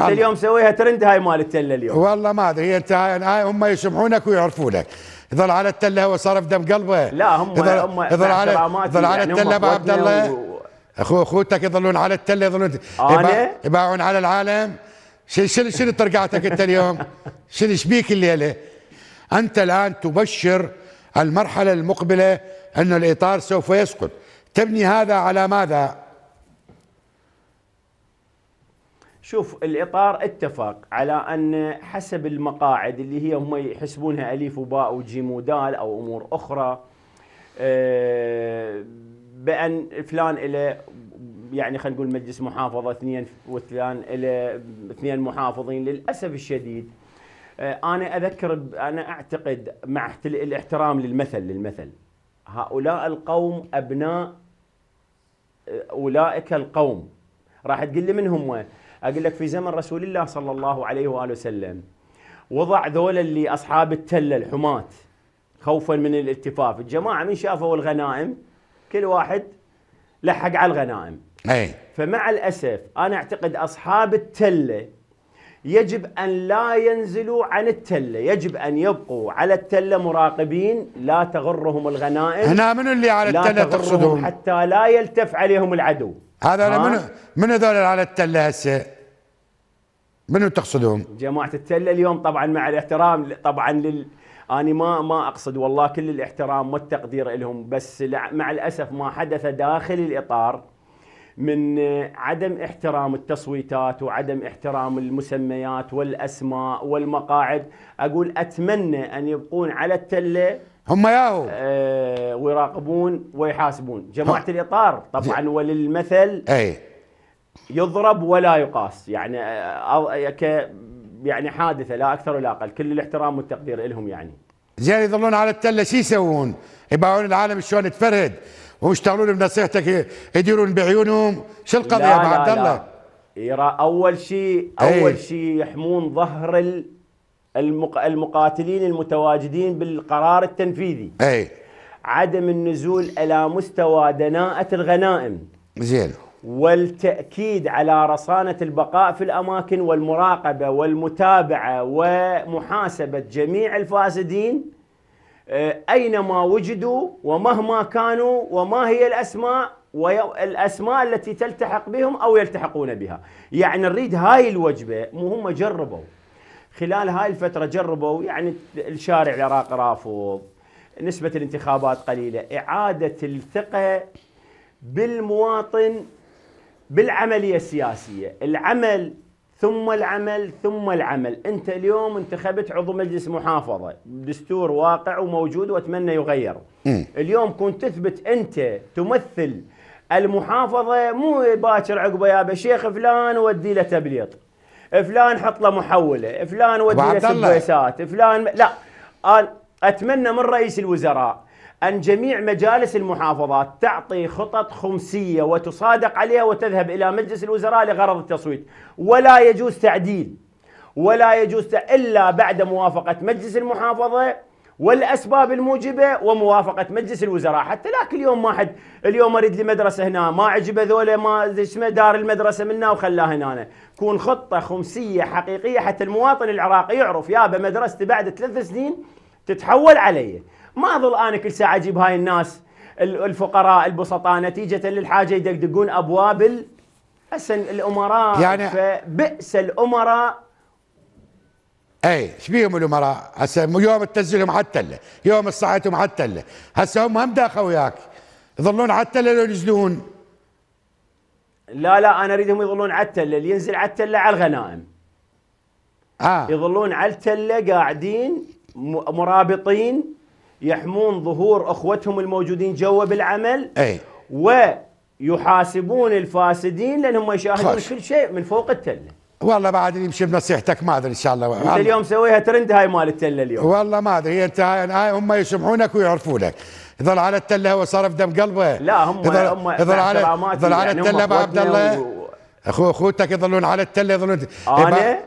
انت اليوم سويها ترند هاي مال التله اليوم والله ما ادري انت هاي هم يسمعونك ويعرفونك يظل على التله هو صار في دم قلبه لا هم هم يظل على يظل على يعني التله ابو عبد الله اخو اخوتك يظلون على التله يظلون انا يباعون على العالم شنو شنو شنو طرقعتك انت اليوم؟ شنو ايش بيك الليله؟ انت الان تبشر المرحله المقبله انه الاطار سوف يسقط تبني هذا على ماذا؟ شوف الاطار اتفق على ان حسب المقاعد اللي هي هم يحسبونها الف وباء وجيم ودال او امور اخرى آه، بان فلان الى يعني خلينا نقول مجلس محافظه اثنين وفلان الى اثنين محافظين للاسف الشديد آه، انا اذكر انا اعتقد مع الاحترام للمثل للمثل هؤلاء القوم ابناء آه، اولئك القوم راح تقول لي من هم اقول لك في زمن رسول الله صلى الله عليه واله وسلم وضع ذول اللي اصحاب التله الحماة خوفا من الالتفاف، الجماعه من شافوا الغنائم كل واحد لحق على الغنائم. اي فمع الاسف انا اعتقد اصحاب التله يجب ان لا ينزلوا عن التله، يجب ان يبقوا على التله مراقبين لا تغرهم الغنائم هنا من اللي على التله تقصدهم؟ حتى لا يلتف عليهم العدو. هذا من من هذول على التله هسه؟ منو تقصدهم؟ جماعه التله اليوم طبعا مع الاحترام طبعا لل انا ما ما اقصد والله كل الاحترام والتقدير لهم بس مع الاسف ما حدث داخل الاطار من آه، عدم احترام التصويتات وعدم احترام المسميات والاسماء والمقاعد اقول اتمنى ان يبقون على التله هم ياهو آه ويراقبون ويحاسبون جماعه الاطار طبعا وللمثل اي يضرب ولا يقاس يعني آه، آه، يعني حادثه لا اكثر ولا اقل كل الاحترام والتقدير لهم يعني زين يظلون على التله شو يسوون؟ يباعون العالم شلون تفرد ويشتغلون بنصيحتك يديرون بعيونهم شو القضيه ابو عبد الله؟ يرى اول شيء إيه. اول شيء يحمون ظهر المق... المقاتلين المتواجدين بالقرار التنفيذي اي عدم النزول الى مستوى دناءه الغنائم زين والتأكيد على رصانة البقاء في الأماكن والمراقبة والمتابعة ومحاسبة جميع الفاسدين آه، أينما وجدوا ومهما كانوا وما هي الأسماء والأسماء التي تلتحق بهم أو يلتحقون بها يعني نريد هاي الوجبة مهمة جربوا خلال هاي الفترة جربوا يعني الشارع العراق رافض نسبة الانتخابات قليلة إعادة الثقة بالمواطن بالعملية السياسية العمل ثم العمل ثم العمل انت اليوم انتخبت عضو مجلس محافظه دستور واقع وموجود واتمنى يغير م. اليوم كنت تثبت انت تمثل المحافظه مو باكر عقبه يا شيخ فلان ودي له تبليط فلان حط له محوله فلان ودي له سبويسات فلان لا اتمنى من رئيس الوزراء أن جميع مجالس المحافظات تعطي خطط خمسية وتصادق عليها وتذهب إلى مجلس الوزراء لغرض التصويت ولا يجوز تعديل ولا يجوز إلا بعد موافقة مجلس المحافظة والاسباب الموجبه وموافقه مجلس الوزراء حتى لا كل يوم ما حد اليوم اريد لي مدرسه هنا ما عجبه ذولا ما اسمه دار المدرسه منا وخلاها هنا كون خطه خمسيه حقيقيه حتى المواطن العراقي يعرف يا بمدرستي بعد ثلاث سنين تتحول علي ما اظل انا كل ساعه اجيب هاي الناس الفقراء البسطاء نتيجه للحاجه يدقدقون ابواب ال... هسه الامراء يعني فبئس الامراء اي ايش بيهم الامراء؟ هسه يوم تنزلهم على التله، يوم صحتهم على التله، هسه هم هم داخل وياك يظلون على التله لو ينزلون لا لا انا اريدهم يظلون على التله، اللي ينزل على التله على الغنائم اه يظلون على التله قاعدين مرابطين يحمون ظهور اخوتهم الموجودين جوا بالعمل اي ويحاسبون الفاسدين لانهم يشاهدون كل شيء من فوق التله والله ما ادري يمشي بنصيحتك ما ادري ان شاء الله انت اليوم سويها ترند هاي مال التله اليوم والله ما ادري انت هاي, هم يسمعونك ويعرفونك يظل على التله هو صار دم قلبه لا هم هم يظل على يظل على يعني التله ابو عبد الله اخو اخوتك يظلون على التله يظلون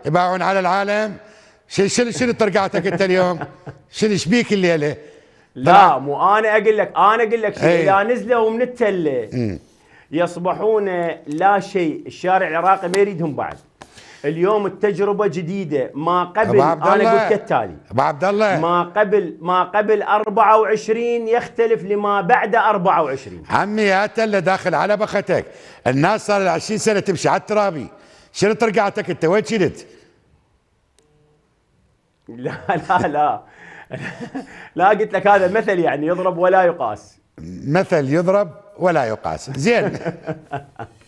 يباعون على العالم شنو شنو شنو طرقعتك انت اليوم؟ شنو ايش بيك الليله؟ لا مو انا اقول لك انا اقول لك شيء إيه. اذا نزلوا من التله يصبحون لا شيء الشارع العراقي ما يريدهم بعد اليوم التجربه جديده ما قبل انا قلت كالتالي ابو عبد الله ما قبل ما قبل 24 يختلف لما بعد 24 عمي يا تله داخل على بختك الناس صار 20 سنه تمشي على الترابي شنو طرقعتك انت وين شلت؟ لا لا لا لا قلت لك هذا مثل يعني يضرب ولا يقاس مثل يضرب ولا يقاس زين